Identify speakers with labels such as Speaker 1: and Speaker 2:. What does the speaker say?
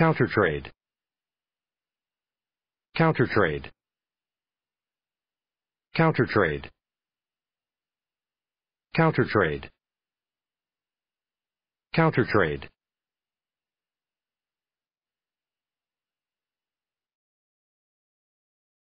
Speaker 1: Countertrade. Countertrade. Countertrade. Countertrade. Countertrade.